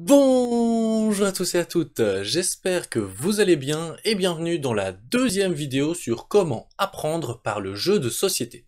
Bonjour à tous et à toutes, j'espère que vous allez bien et bienvenue dans la deuxième vidéo sur comment apprendre par le jeu de société.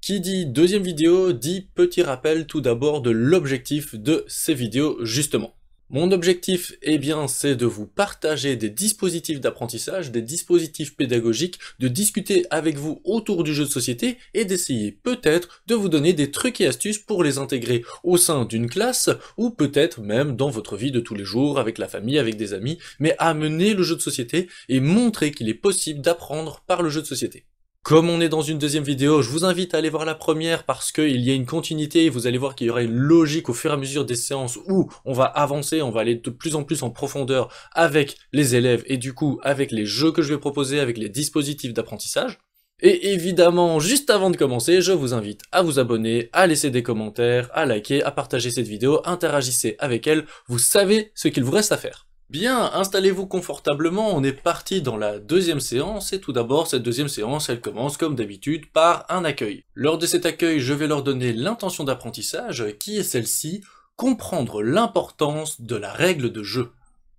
Qui dit deuxième vidéo dit petit rappel tout d'abord de l'objectif de ces vidéos justement. Mon objectif, eh bien, c'est de vous partager des dispositifs d'apprentissage, des dispositifs pédagogiques, de discuter avec vous autour du jeu de société et d'essayer peut-être de vous donner des trucs et astuces pour les intégrer au sein d'une classe ou peut-être même dans votre vie de tous les jours avec la famille, avec des amis, mais amener le jeu de société et montrer qu'il est possible d'apprendre par le jeu de société. Comme on est dans une deuxième vidéo, je vous invite à aller voir la première parce qu'il y a une continuité et vous allez voir qu'il y aura une logique au fur et à mesure des séances où on va avancer, on va aller de plus en plus en profondeur avec les élèves et du coup avec les jeux que je vais proposer, avec les dispositifs d'apprentissage. Et évidemment, juste avant de commencer, je vous invite à vous abonner, à laisser des commentaires, à liker, à partager cette vidéo, interagissez avec elle, vous savez ce qu'il vous reste à faire. Bien, installez-vous confortablement, on est parti dans la deuxième séance et tout d'abord cette deuxième séance elle commence comme d'habitude par un accueil. Lors de cet accueil je vais leur donner l'intention d'apprentissage qui est celle-ci, comprendre l'importance de la règle de jeu.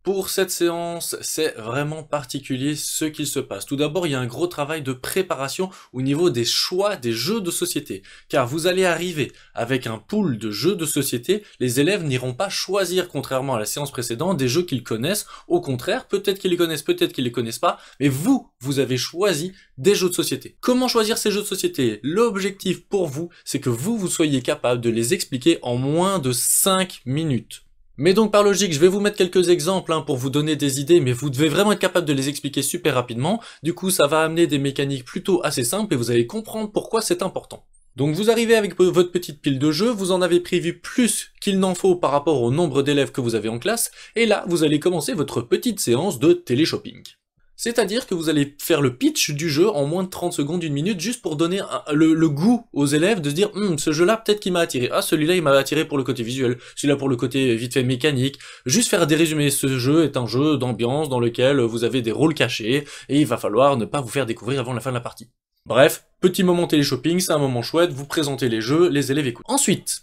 Pour cette séance, c'est vraiment particulier ce qu'il se passe. Tout d'abord, il y a un gros travail de préparation au niveau des choix des jeux de société. Car vous allez arriver avec un pool de jeux de société, les élèves n'iront pas choisir, contrairement à la séance précédente, des jeux qu'ils connaissent. Au contraire, peut-être qu'ils les connaissent, peut-être qu'ils les connaissent pas, mais vous, vous avez choisi des jeux de société. Comment choisir ces jeux de société L'objectif pour vous, c'est que vous, vous soyez capable de les expliquer en moins de 5 minutes. Mais donc par logique, je vais vous mettre quelques exemples hein, pour vous donner des idées, mais vous devez vraiment être capable de les expliquer super rapidement. Du coup, ça va amener des mécaniques plutôt assez simples et vous allez comprendre pourquoi c'est important. Donc vous arrivez avec votre petite pile de jeux, vous en avez prévu plus qu'il n'en faut par rapport au nombre d'élèves que vous avez en classe, et là, vous allez commencer votre petite séance de téléshopping. C'est-à-dire que vous allez faire le pitch du jeu en moins de 30 secondes, d'une minute, juste pour donner le, goût aux élèves de se dire hm, ce jeu-là peut-être qu'il m'a attiré, ah celui-là il m'a attiré pour le côté visuel, celui-là pour le côté euh, vite fait mécanique. Juste faire des résumés, ce jeu est un jeu d'ambiance dans lequel vous avez des rôles cachés et il va falloir ne pas vous faire découvrir avant la fin de la partie. Bref, petit moment télé-shopping, c'est un moment chouette, vous présentez les jeux, les élèves écoutent. Ensuite,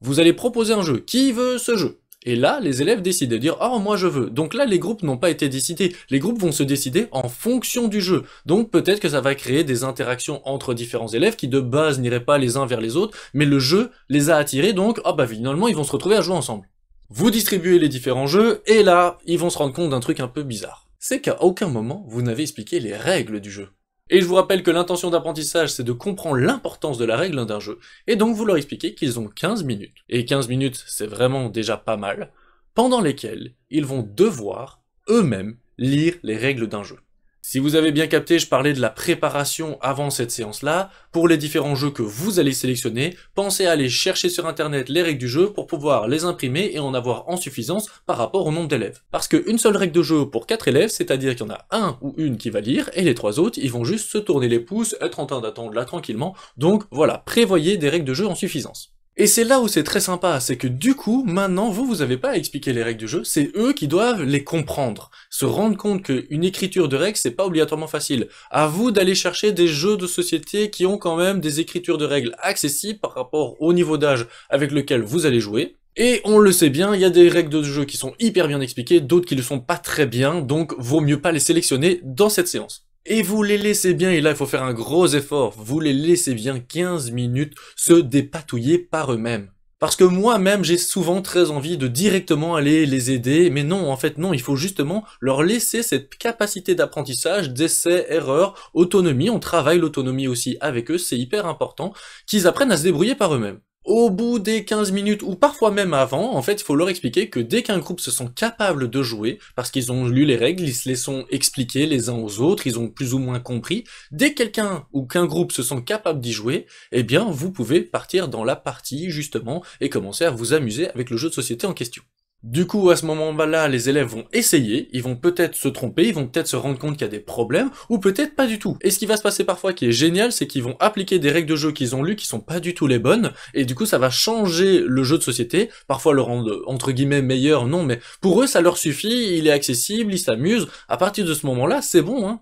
vous allez proposer un jeu. Qui veut ce jeu et là, les élèves décident de dire « Oh, moi je veux ». Donc là, les groupes n'ont pas été décidés. Les groupes vont se décider en fonction du jeu. Donc peut-être que ça va créer des interactions entre différents élèves qui de base n'iraient pas les uns vers les autres, mais le jeu les a attirés, donc ah bah finalement ils vont se retrouver à jouer ensemble. Vous distribuez les différents jeux, et là, ils vont se rendre compte d'un truc un peu bizarre. C'est qu'à aucun moment, vous n'avez expliqué les règles du jeu. Et je vous rappelle que l'intention d'apprentissage, c'est de comprendre l'importance de la règle d'un jeu, et donc vous leur expliquez qu'ils ont 15 minutes. Et 15 minutes, c'est vraiment déjà pas mal, pendant lesquelles ils vont devoir, eux-mêmes, lire les règles d'un jeu. Si vous avez bien capté, je parlais de la préparation avant cette séance-là. Pour les différents jeux que vous allez sélectionner, pensez à aller chercher sur internet les règles du jeu pour pouvoir les imprimer et en avoir en suffisance par rapport au nombre d'élèves. Parce qu'une seule règle de jeu pour 4 élèves, c'est-à-dire qu'il y en a un ou une qui va lire et les trois autres, ils vont juste se tourner les pouces, être en train d'attendre là tranquillement. Donc voilà, prévoyez des règles de jeu en suffisance. Et c'est là où c'est très sympa, c'est que du coup, maintenant, vous, vous avez pas à expliquer les règles du jeu, c'est eux qui doivent les comprendre, se rendre compte qu'une écriture de règles, c'est pas obligatoirement facile. À vous d'aller chercher des jeux de société qui ont quand même des écritures de règles accessibles par rapport au niveau d'âge avec lequel vous allez jouer. Et on le sait bien, il y a des règles de jeu qui sont hyper bien expliquées, d'autres qui ne le sont pas très bien, donc vaut mieux pas les sélectionner dans cette séance et vous les laissez bien, et là il faut faire un gros effort, vous les laissez bien 15 minutes se dépatouiller par eux-mêmes. Parce que moi-même, j'ai souvent très envie de directement aller les aider, mais non, en fait non, il faut justement leur laisser cette capacité d'apprentissage, d'essai, erreur, autonomie, on travaille l'autonomie aussi avec eux, c'est hyper important, qu'ils apprennent à se débrouiller par eux-mêmes au bout des 15 minutes ou parfois même avant, en fait, il faut leur expliquer que dès qu'un groupe se sent capable de jouer, parce qu'ils ont lu les règles, ils se les expliquer les uns aux autres, ils ont plus ou moins compris, dès quelqu'un ou qu'un groupe se sent capable d'y jouer, eh bien, vous pouvez partir dans la partie, justement, et commencer à vous amuser avec le jeu de société en question. Du coup, à ce moment-là, les élèves vont essayer, ils vont peut-être se tromper, ils vont peut-être se rendre compte qu'il y a des problèmes, ou peut-être pas du tout. Et ce qui va se passer parfois qui est génial, c'est qu'ils vont appliquer des règles de jeu qu'ils ont lues qui sont pas du tout les bonnes, et du coup, ça va changer le jeu de société, parfois le rendre, entre guillemets, meilleur, non, mais pour eux, ça leur suffit, il est accessible, ils s'amusent, à partir de ce moment-là, c'est bon, hein.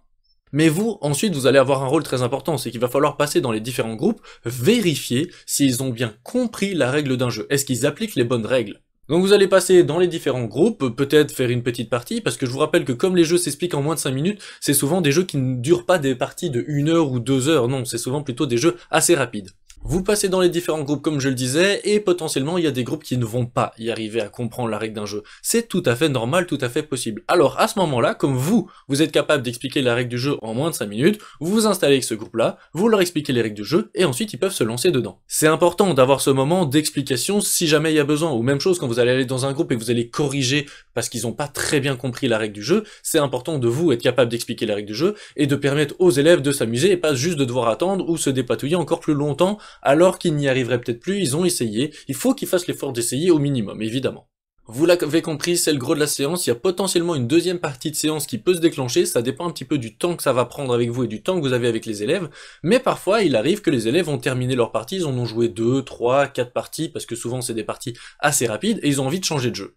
Mais vous, ensuite, vous allez avoir un rôle très important, c'est qu'il va falloir passer dans les différents groupes, vérifier s'ils ont bien compris la règle d'un jeu, est-ce qu'ils appliquent les bonnes règles. Donc vous allez passer dans les différents groupes, peut-être faire une petite partie, parce que je vous rappelle que comme les jeux s'expliquent en moins de 5 minutes, c'est souvent des jeux qui ne durent pas des parties de 1 heure ou 2 heures, non, c'est souvent plutôt des jeux assez rapides. Vous passez dans les différents groupes comme je le disais, et potentiellement il y a des groupes qui ne vont pas y arriver à comprendre la règle d'un jeu. C'est tout à fait normal, tout à fait possible. Alors à ce moment-là, comme vous, vous êtes capable d'expliquer la règle du jeu en moins de 5 minutes, vous vous installez avec ce groupe-là, vous leur expliquez les règles du jeu, et ensuite ils peuvent se lancer dedans. C'est important d'avoir ce moment d'explication si jamais il y a besoin, ou même chose quand vous allez aller dans un groupe et que vous allez corriger parce qu'ils n'ont pas très bien compris la règle du jeu. C'est important de vous être capable d'expliquer la règle du jeu et de permettre aux élèves de s'amuser et pas juste de devoir attendre ou se dépatouiller encore plus longtemps alors qu'ils n'y arriveraient peut-être plus, ils ont essayé. Il faut qu'ils fassent l'effort d'essayer au minimum, évidemment. Vous l'avez compris, c'est le gros de la séance, il y a potentiellement une deuxième partie de séance qui peut se déclencher, ça dépend un petit peu du temps que ça va prendre avec vous et du temps que vous avez avec les élèves, mais parfois il arrive que les élèves ont terminé leur partie, ils en ont joué 2, 3, 4 parties, parce que souvent c'est des parties assez rapides, et ils ont envie de changer de jeu.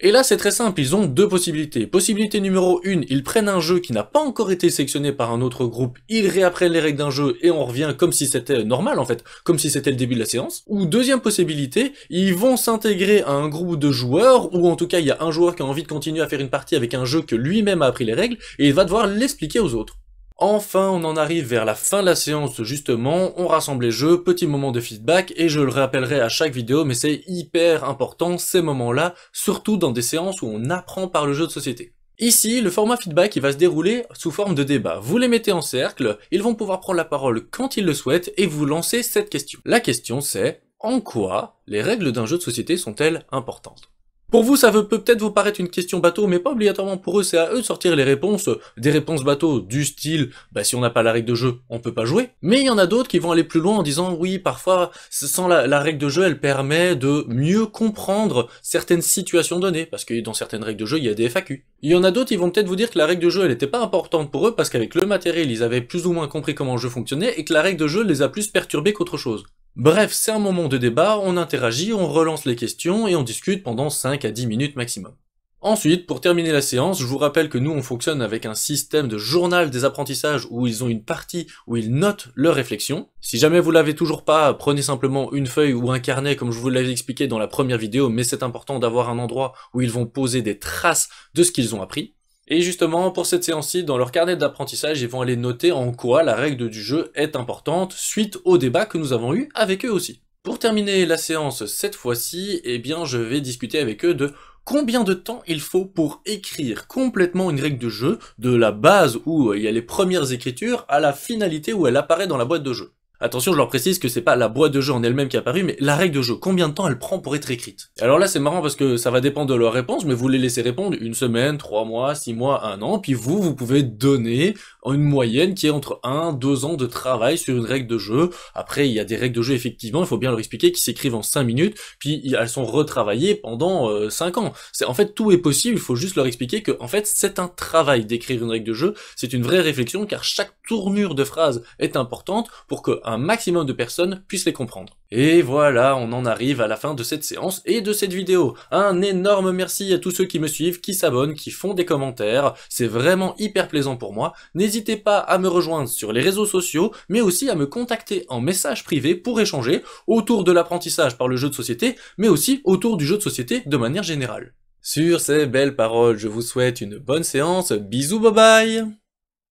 Et là, c'est très simple, ils ont deux possibilités. Possibilité numéro une, ils prennent un jeu qui n'a pas encore été sélectionné par un autre groupe, ils réapprennent les règles d'un jeu et on revient comme si c'était normal en fait, comme si c'était le début de la séance. Ou deuxième possibilité, ils vont s'intégrer à un groupe de joueurs, ou en tout cas il y a un joueur qui a envie de continuer à faire une partie avec un jeu que lui-même a appris les règles, et il va devoir l'expliquer aux autres. Enfin, on en arrive vers la fin de la séance, justement, on rassemble les jeux, petit moment de feedback, et je le rappellerai à chaque vidéo, mais c'est hyper important ces moments-là, surtout dans des séances où on apprend par le jeu de société. Ici, le format feedback il va se dérouler sous forme de débat. Vous les mettez en cercle, ils vont pouvoir prendre la parole quand ils le souhaitent, et vous lancez cette question. La question c'est, en quoi les règles d'un jeu de société sont-elles importantes pour vous, ça veut peut-être vous paraître une question bateau, mais pas obligatoirement pour eux, c'est à eux de sortir les réponses, euh, des réponses bateau, du style, bah si on n'a pas la règle de jeu, on peut pas jouer. Mais il y en a d'autres qui vont aller plus loin en disant, oui, parfois, sans la, la, règle de jeu, elle permet de mieux comprendre certaines situations données, parce que dans certaines règles de jeu, il y a des FAQ. Il y en a d'autres qui vont peut-être vous dire que la règle de jeu, elle n'était pas importante pour eux, parce qu'avec le matériel, ils avaient plus ou moins compris comment le jeu fonctionnait, et que la règle de jeu les a plus perturbés qu'autre chose. Bref, c'est un moment de débat, on interagit, on relance les questions et on discute pendant 5 à 10 minutes maximum. Ensuite, pour terminer la séance, je vous rappelle que nous on fonctionne avec un système de journal des apprentissages où ils ont une partie où ils notent leurs réflexions. Si jamais vous l'avez toujours pas, prenez simplement une feuille ou un carnet comme je vous l'avais expliqué dans la première vidéo, mais c'est important d'avoir un endroit où ils vont poser des traces de ce qu'ils ont appris. Et justement, pour cette séance-ci, dans leur carnet d'apprentissage, ils vont aller noter en quoi la règle du jeu est importante suite au débat que nous avons eu avec eux aussi. Pour terminer la séance cette fois-ci, eh bien je vais discuter avec eux de combien de temps il faut pour écrire complètement une règle de jeu, de la base où il y a les premières écritures à la finalité où elle apparaît dans la boîte de jeu. Attention, je leur précise que c'est pas la boîte de jeu en elle-même qui a apparue, mais la règle de jeu, combien de temps elle prend pour être écrite Alors là, c'est marrant parce que ça va dépendre de leur réponse, mais vous les laissez répondre une semaine, trois mois, six mois, un an, puis vous, vous pouvez donner une moyenne qui est entre un, deux ans de travail sur une règle de jeu. Après, il y a des règles de jeu, effectivement, il faut bien leur expliquer, qui s'écrivent en cinq minutes, puis elles sont retravaillées pendant euh, cinq ans. C'est En fait, tout est possible, il faut juste leur expliquer que, en fait, c'est un travail d'écrire une règle de jeu, c'est une vraie réflexion, car chaque tournure de phrase est importante pour que un maximum de personnes puissent les comprendre. Et voilà, on en arrive à la fin de cette séance et de cette vidéo. Un énorme merci à tous ceux qui me suivent, qui s'abonnent, qui font des commentaires. C'est vraiment hyper plaisant pour moi. N'hésitez pas à me rejoindre sur les réseaux sociaux, mais aussi à me contacter en message privé pour échanger autour de l'apprentissage par le jeu de société, mais aussi autour du jeu de société de manière générale. Sur ces belles paroles, je vous souhaite une bonne séance. Bisous, bye bye